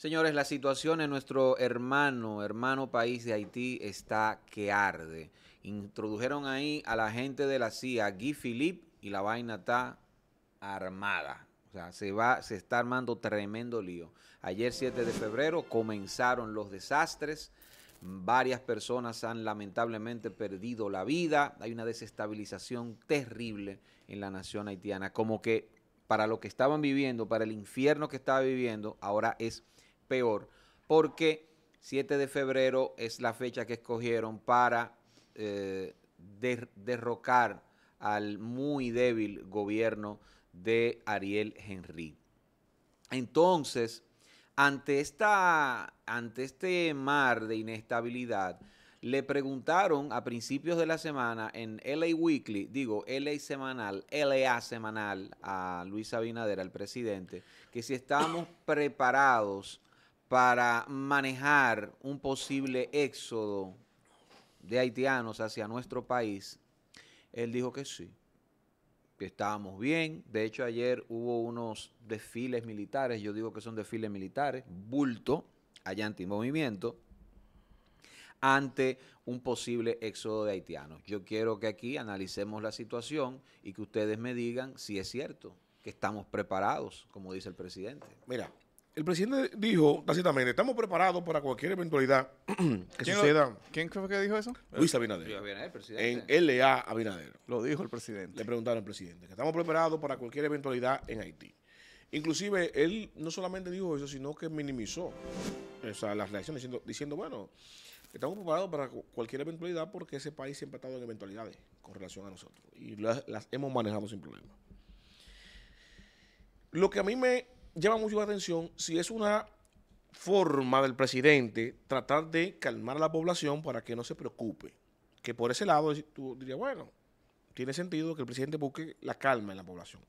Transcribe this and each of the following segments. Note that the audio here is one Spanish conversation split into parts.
Señores, la situación en nuestro hermano, hermano país de Haití está que arde. Introdujeron ahí a la gente de la CIA, Guy Philippe, y la vaina está armada. O sea, se, va, se está armando tremendo lío. Ayer 7 de febrero comenzaron los desastres. Varias personas han lamentablemente perdido la vida. Hay una desestabilización terrible en la nación haitiana. Como que para lo que estaban viviendo, para el infierno que estaba viviendo, ahora es peor, porque 7 de febrero es la fecha que escogieron para eh, derrocar al muy débil gobierno de Ariel Henry. Entonces, ante, esta, ante este mar de inestabilidad, le preguntaron a principios de la semana en LA Weekly, digo LA Semanal, LA Semanal, a Luis Abinader, al presidente, que si estamos preparados para manejar un posible éxodo de haitianos hacia nuestro país, él dijo que sí, que estábamos bien. De hecho, ayer hubo unos desfiles militares, yo digo que son desfiles militares, bulto, allá anti-movimiento, ante un posible éxodo de haitianos. Yo quiero que aquí analicemos la situación y que ustedes me digan si es cierto que estamos preparados, como dice el presidente. Mira, el presidente dijo tácitamente, estamos preparados para cualquier eventualidad que suceda. ¿Quién fue que dijo eso? Luis Abinader. Luis Abinader, presidente. En LA Abinader. Lo dijo el presidente. Le preguntaron al presidente, que estamos preparados para cualquier eventualidad en Haití. Inclusive, él no solamente dijo eso, sino que minimizó o sea, las reacciones, diciendo, bueno, estamos preparados para cualquier eventualidad porque ese país siempre ha estado en eventualidades con relación a nosotros. Y las hemos manejado sin problema. Lo que a mí me llama mucho la atención si es una forma del presidente tratar de calmar a la población para que no se preocupe. Que por ese lado tú dirías, bueno, tiene sentido que el presidente busque la calma en la población.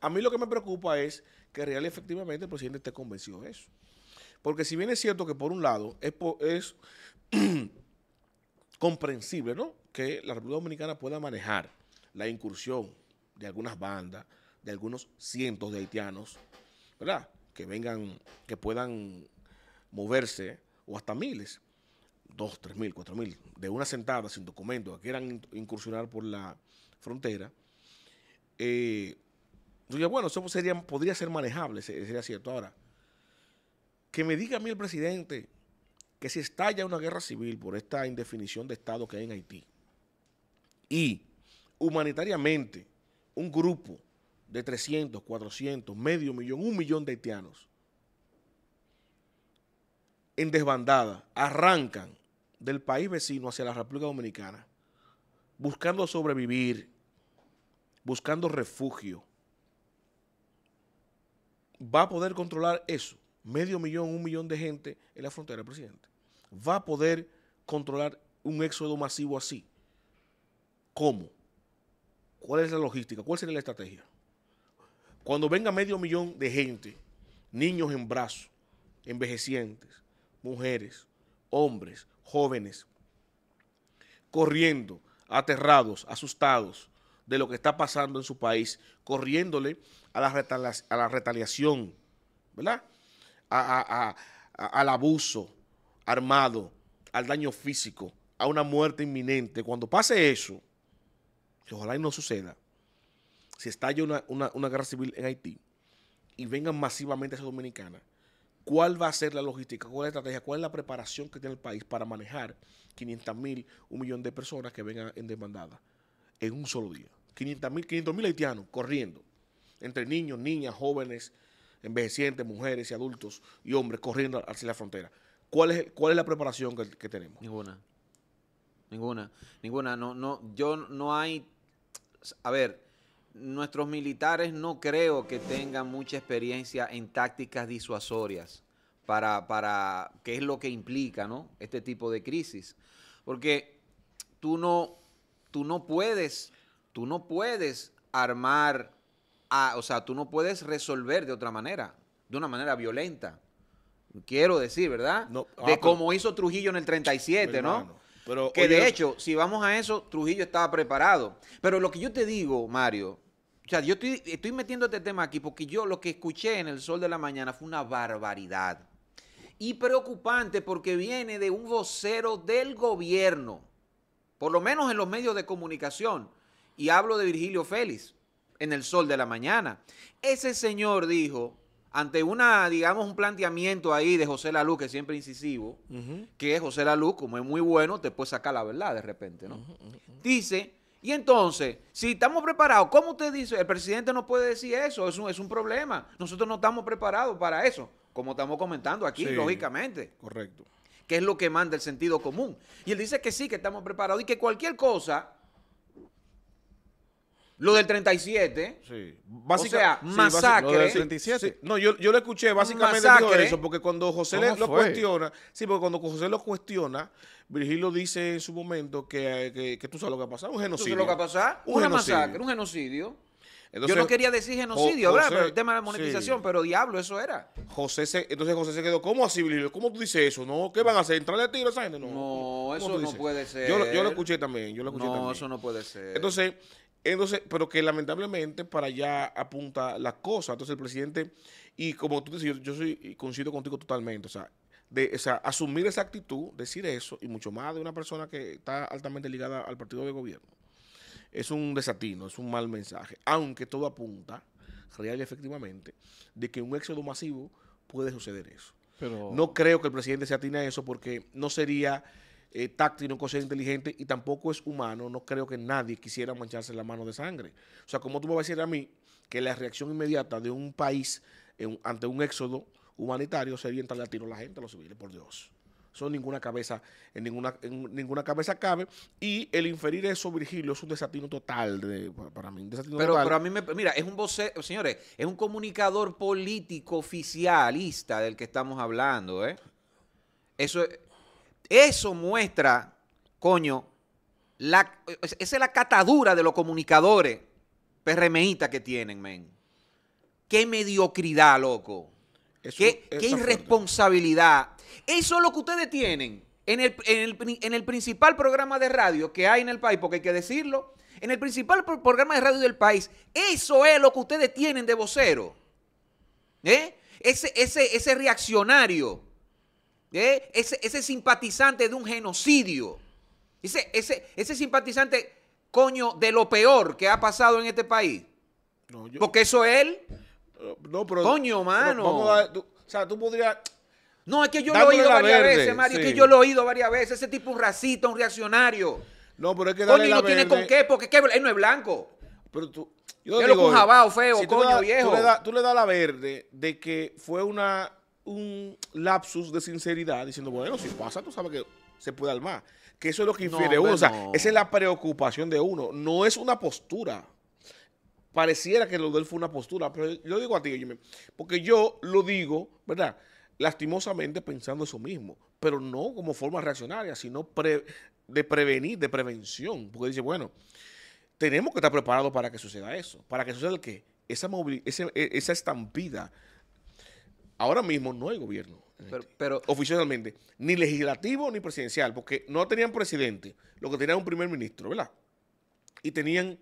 A mí lo que me preocupa es que realmente efectivamente el presidente esté convencido de eso. Porque si bien es cierto que por un lado es, comprensible que la República Dominicana pueda manejar la incursión de algunas bandas, de algunos cientos de haitianos, ¿verdad? Que vengan, que puedan moverse, o hasta miles, dos, tres mil, cuatro mil, de una sentada sin documento, que quieran incursionar por la frontera. Eh, bueno, eso pues podría ser manejable, sería cierto. Ahora, que me diga a mí el presidente que si estalla una guerra civil por esta indefinición de Estado que hay en Haití y humanitariamente un grupo de 300, 400, medio millón, un millón de haitianos en desbandada arrancan del país vecino hacia la República Dominicana buscando sobrevivir, buscando refugio. ¿Va a poder controlar eso? Medio millón, un millón de gente en la frontera, presidente. ¿Va a poder controlar un éxodo masivo así? ¿Cómo? ¿Cuál es la logística? ¿Cuál sería la estrategia? Cuando venga medio millón de gente, niños en brazos, envejecientes, mujeres, hombres, jóvenes, corriendo, aterrados, asustados de lo que está pasando en su país, corriéndole a la, a la retaliación, ¿verdad? A, al abuso armado, al daño físico, a una muerte inminente. Cuando pase eso, que ojalá y no suceda, si estalla una, guerra civil en Haití y vengan masivamente a esa dominicana, ¿cuál va a ser la logística? ¿Cuál es la estrategia? ¿Cuál es la preparación que tiene el país para manejar 500 mil, un millón de personas que vengan en demandada en un solo día? 500 mil, haitianos corriendo, entre niños, niñas, jóvenes, envejecientes, mujeres y adultos y hombres corriendo hacia la frontera. ¿Cuál es, cuál es la preparación que, tenemos? Ninguna. Ninguna, ninguna, no, no, yo no hay, a ver, nuestros militares no creo que tengan mucha experiencia en tácticas disuasorias para, para qué es lo que implica ¿no? este tipo de crisis. Porque tú no, tú no puedes, tú no puedes armar, a, o sea, tú no puedes resolver de otra manera, de una manera violenta. Quiero decir, ¿verdad? de ah, como hizo Trujillo en el 37, ¿no? que de hecho, si vamos a eso, Trujillo estaba preparado. Pero lo que yo te digo, Mario, o sea, yo estoy metiendo este tema aquí porque yo lo que escuché en el sol de la mañana fue una barbaridad. Y preocupante porque viene de un vocero del gobierno, por lo menos en los medios de comunicación. Y hablo de Virgilio Félix en el sol de la mañana. Ese señor dijo ante una, digamos, un planteamiento ahí de José Lalu, que es siempre incisivo, que es José Laluz, como es muy bueno, te puede sacar la verdad de repente, ¿no? Dice, y entonces, si estamos preparados, ¿cómo usted dice? El presidente no puede decir eso, es un, es un problema. Nosotros no estamos preparados para eso, como estamos comentando aquí, lógicamente. Correcto. Que es lo que manda el sentido común. Y él dice que sí, que estamos preparados y que cualquier cosa lo del 37. Sí. o sea, masacre. Lo del 37. No, yo, yo lo escuché, básicamente dijo eso, porque cuando José lo cuestiona, sí, porque cuando José lo cuestiona, Virgilio dice en su momento que, que, tú sabes lo que ha pasado, un genocidio. ¿Tú sabes lo que ha pasado? pasar? Una masacre, un genocidio. yo no quería decir genocidio, José, ¿verdad? el tema de la monetización, pero diablo, eso era. José se, entonces José se quedó, ¿cómo así, Virgilio? ¿Cómo tú dices eso? ¿No? ¿Qué van a hacer? ¿Entrarle a tiro a esa gente? No, eso no puede ser. Yo, yo, lo escuché también, yo lo escuché también. No, eso no puede ser. Entonces, entonces, pero que lamentablemente para allá apunta la cosa. Entonces el presidente, y como tú decías, yo, soy, coincido contigo totalmente, o sea, de, o sea, asumir esa actitud, decir eso, y mucho más de una persona que está altamente ligada al partido de gobierno, es un desatino, es un mal mensaje. Aunque todo apunta, real y efectivamente, de que un éxodo masivo puede suceder eso. Pero... No creo que el presidente se atine a eso porque no sería eh, táctil, no es inteligente y tampoco es humano. No creo que nadie quisiera mancharse la mano de sangre. O sea, ¿cómo tú me vas a decir a mí que la reacción inmediata de un país ante un éxodo humanitario sería entrarle a tiro a la gente, a los civiles, por Dios? Eso ninguna cabeza, en ninguna, ninguna cabeza cabe. Y el inferir eso, Virgilio, es un desatino total para mí. desatino pero, pero a mí me. Mira, es un voce, señores, es un comunicador político oficialista del que estamos hablando, ¿eh? Eso es. Eso muestra, coño, esa es la catadura de los comunicadores perremeitas que tienen, men. Qué mediocridad, loco. qué, irresponsabilidad. Eso es lo que ustedes tienen en el, principal programa de radio que hay en el país, porque hay que decirlo, en el principal programa de radio del país, eso es lo que ustedes tienen de vocero. ¿Eh? Ese, ese reaccionario ¿Eh? ese, ese, simpatizante de un genocidio, ese, ese, ese, simpatizante, coño, de lo peor que ha pasado en este país. Porque eso es él. coño, mano. o sea, tú podrías... No, es que yo lo he oído varias veces, Mario. Es que yo lo he oído varias veces. Ese tipo un racista, un reaccionario. No, pero es que dale Coño, y no tiene con qué, porque ¿qué? él no es blanco. Pero tú... Yo, feo, coño, tú viejo. Tú le das la verde de que fue una un lapsus de sinceridad diciendo, bueno, si pasa, tú sabes que se puede armar. Que eso es lo que infiere uno. O sea, esa es la preocupación de uno. No es una postura. Pareciera que lo del fue una postura, pero yo digo a ti, porque yo lo digo, ¿verdad? Lastimosamente pensando eso mismo, pero no como forma reaccionaria, sino de prevenir, de prevención. Porque dice, bueno, tenemos que estar preparados para que suceda eso. Para que suceda el que Esa, esa, e, esa estampida Ahora mismo no hay gobierno. Este, pero, oficialmente, ni legislativo ni presidencial, porque no tenían presidente, lo que tenían un primer ministro, ¿verdad? Y tenían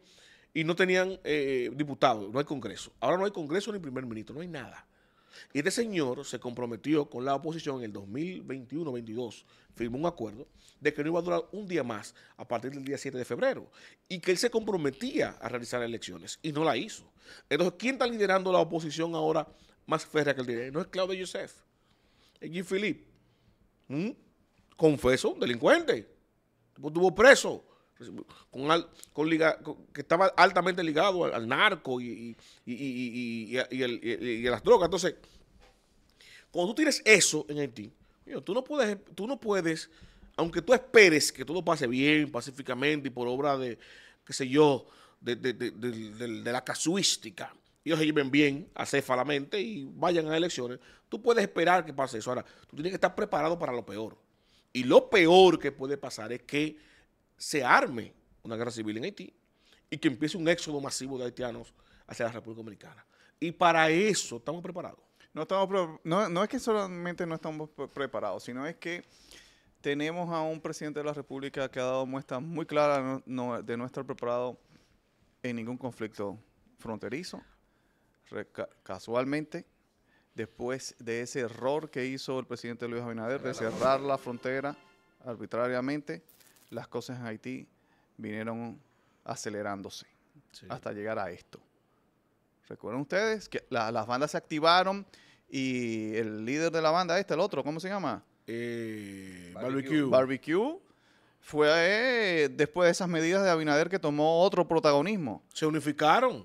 y no tenían eh, diputados, no hay Congreso. Ahora no hay Congreso ni primer ministro, no hay nada. Y este señor se comprometió con la oposición en el 2021-22, firmó un acuerdo de que no iba a durar un día más a partir del día 7 de febrero y que él se comprometía a realizar elecciones y no la hizo. Entonces, ¿quién está liderando la oposición ahora más férrea que el dinero. No es Claudio Joseph, es Jim Philippe. Mm. Confeso, delincuente. Estuvo preso. Con, que estaba altamente ligado al, narco y, a las drogas. Entonces, cuando tú tienes eso en ti, tú no puedes, tú no puedes, aunque tú esperes que todo pase bien, pacíficamente y por obra de, qué sé yo, de, de, de la casuística, ellos lleven bien acéfalamente y vayan a las elecciones, tú puedes esperar que pase eso. Ahora, tú tienes que estar preparado para lo peor. Y lo peor que puede pasar es que se arme una guerra civil en Haití y que empiece un éxodo masivo de haitianos hacia la República Dominicana. Y para eso estamos preparados. No, estamos no, es que solamente no estamos preparados, sino es que tenemos a un presidente de la República que ha dado muestras muy claras de no estar preparado en ningún conflicto fronterizo casualmente, después de ese error que hizo el presidente Luis Abinader de cerrar la frontera arbitrariamente, las cosas en Haití vinieron acelerándose hasta llegar a esto. ¿Recuerdan ustedes que las bandas se activaron y el líder de la banda, este, el otro, ¿cómo se llama? Eh, barbecue. Barbecue fue eh, después de esas medidas de Abinader que tomó otro protagonismo. Se unificaron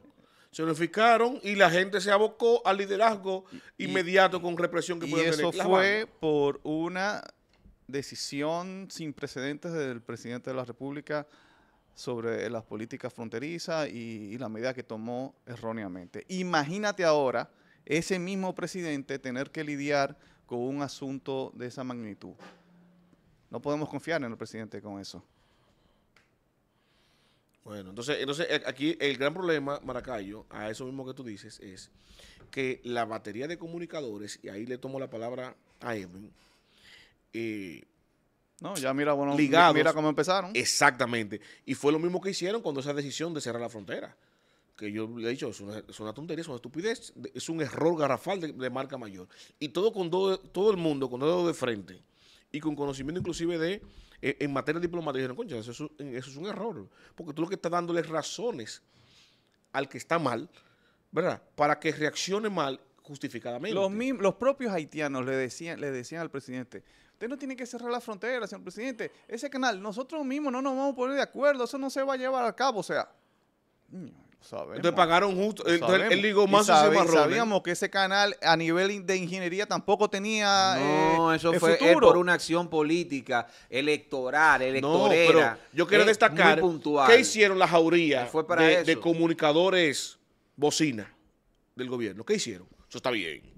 se lo unificaron y la gente se abocó al liderazgo inmediato con represión que puede Y eso fue por una decisión sin precedentes del presidente de la República sobre las políticas fronterizas y la medida que tomó erróneamente. Imagínate ahora ese mismo presidente tener que lidiar con un asunto de esa magnitud. No podemos confiar en el presidente con eso. Bueno, entonces, entonces eh, aquí el gran problema, Maracayo, a eso mismo que tú dices, es que la batería de comunicadores, y ahí le tomo la palabra a Edwin, eh, no, ya mira, bueno, mira cómo empezaron. Exactamente. Y fue lo mismo que hicieron cuando esa decisión de cerrar la frontera. Que yo le he dicho, es una, tontería, es una estupidez, es un error garrafal de, marca mayor. Y todo con todo el mundo, con todo de frente y con conocimiento inclusive de eh, en, materia diplomática dijeron, concha, eso es, un, error. Porque tú lo que estás dándole razones al que está mal, ¿verdad? Para que reaccione mal justificadamente. Los, los propios haitianos le decían, le decían al presidente, usted no tiene que cerrar la frontera, señor presidente. Ese canal, nosotros mismos no nos vamos a poner de acuerdo, eso no se va a llevar a cabo. O sea, te pagaron justo. Entonces él ligó más Sabíamos que ese canal a nivel de ingeniería tampoco tenía. No, eh, eso fue por una acción política, electoral, electorera. No, pero yo quiero destacar qué hicieron las jaurías de, de, comunicadores bocina del gobierno. ¿Qué hicieron? Eso está bien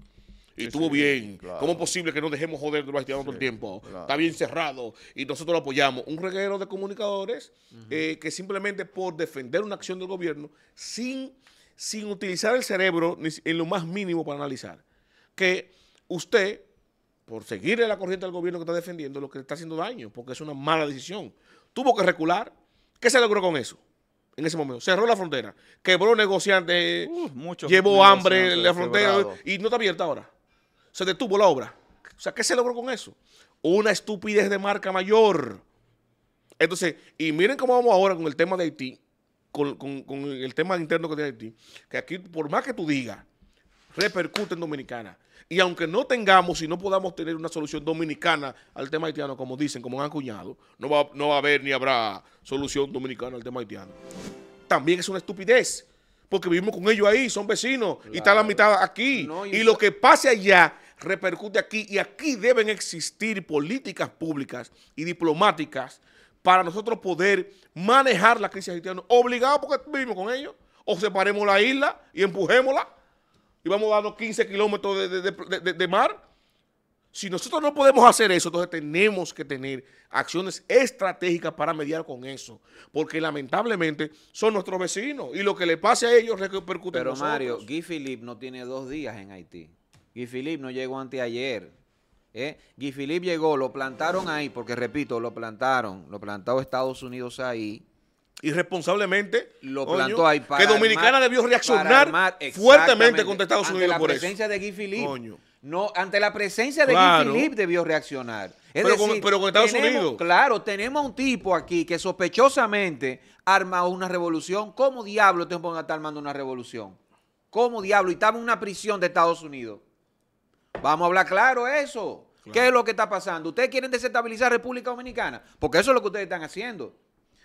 y estuvo bien. ¿Cómo es posible que no dejemos joder de lo todo el tiempo? Está bien cerrado y nosotros lo apoyamos. Un reguero de comunicadores eh, que simplemente por defender una acción del gobierno sin, sin utilizar el cerebro en lo más mínimo para analizar. Que usted, por seguirle la corriente al gobierno que está defendiendo, lo que le está haciendo daño, porque es una mala decisión. Tuvo que recular. ¿Qué se logró con eso? en ese momento. Cerró la frontera, quebró negociantes, uh, llevó hambre la frontera y no está abierta ahora se detuvo la obra. O sea, ¿qué se logró con eso? Una estupidez de marca mayor. Entonces, y miren cómo vamos ahora con el tema de Haití, con, el tema interno que tiene Haití, que aquí, por más que tú digas, repercute en Dominicana. Y aunque no tengamos y no podamos tener una solución dominicana al tema haitiano, como dicen, como han acuñado, no va, no va a haber ni habrá solución dominicana al tema haitiano. También es una estupidez, porque vivimos con ellos ahí, son vecinos, y está la mitad aquí. y, y lo que pase allá repercute aquí y aquí deben existir políticas públicas y diplomáticas para nosotros poder manejar la crisis haitiana. obligados porque vivimos con ellos. O separemos la isla y empujémosla y vamos dando 15 kilómetros de, mar. Si nosotros no podemos hacer eso, entonces tenemos que tener acciones estratégicas para mediar con eso. Porque lamentablemente son nuestros vecinos y lo que le pase a ellos repercute Pero en nosotros. Mario, Guy Philippe no tiene dos días en Haití. Guy Philippe no llegó anteayer. ayer. ¿eh? Guy Philippe llegó, lo plantaron ahí, porque repito, lo plantaron, lo plantó Estados Unidos ahí. Irresponsablemente. Lo plantó ahí para Que Dominicana debió reaccionar fuertemente contra Estados Unidos por eso. la presencia de No, ante la presencia de Guy Philippe debió reaccionar. pero, con, Estados Unidos. Claro, tenemos un tipo aquí que sospechosamente arma una revolución. ¿Cómo diablo te armando una revolución? ¿Cómo diablo? Y estaba en una prisión de Estados Unidos. Vamos a hablar claro eso. ¿Qué es lo que está pasando? ¿Ustedes quieren desestabilizar República Dominicana? Porque eso es lo que ustedes están haciendo.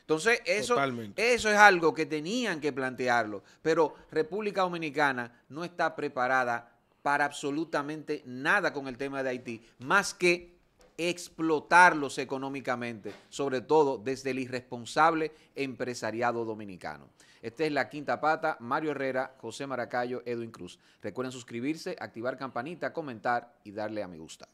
Entonces, eso, eso es algo que tenían que plantearlo. Pero República Dominicana no está preparada para absolutamente nada con el tema de Haití, más que explotarlos económicamente, sobre todo desde el irresponsable empresariado dominicano. Esta es La Quinta Pata, Mario Herrera, José Maracayo, Edwin Cruz. Recuerden suscribirse, activar campanita, comentar y darle a me gusta.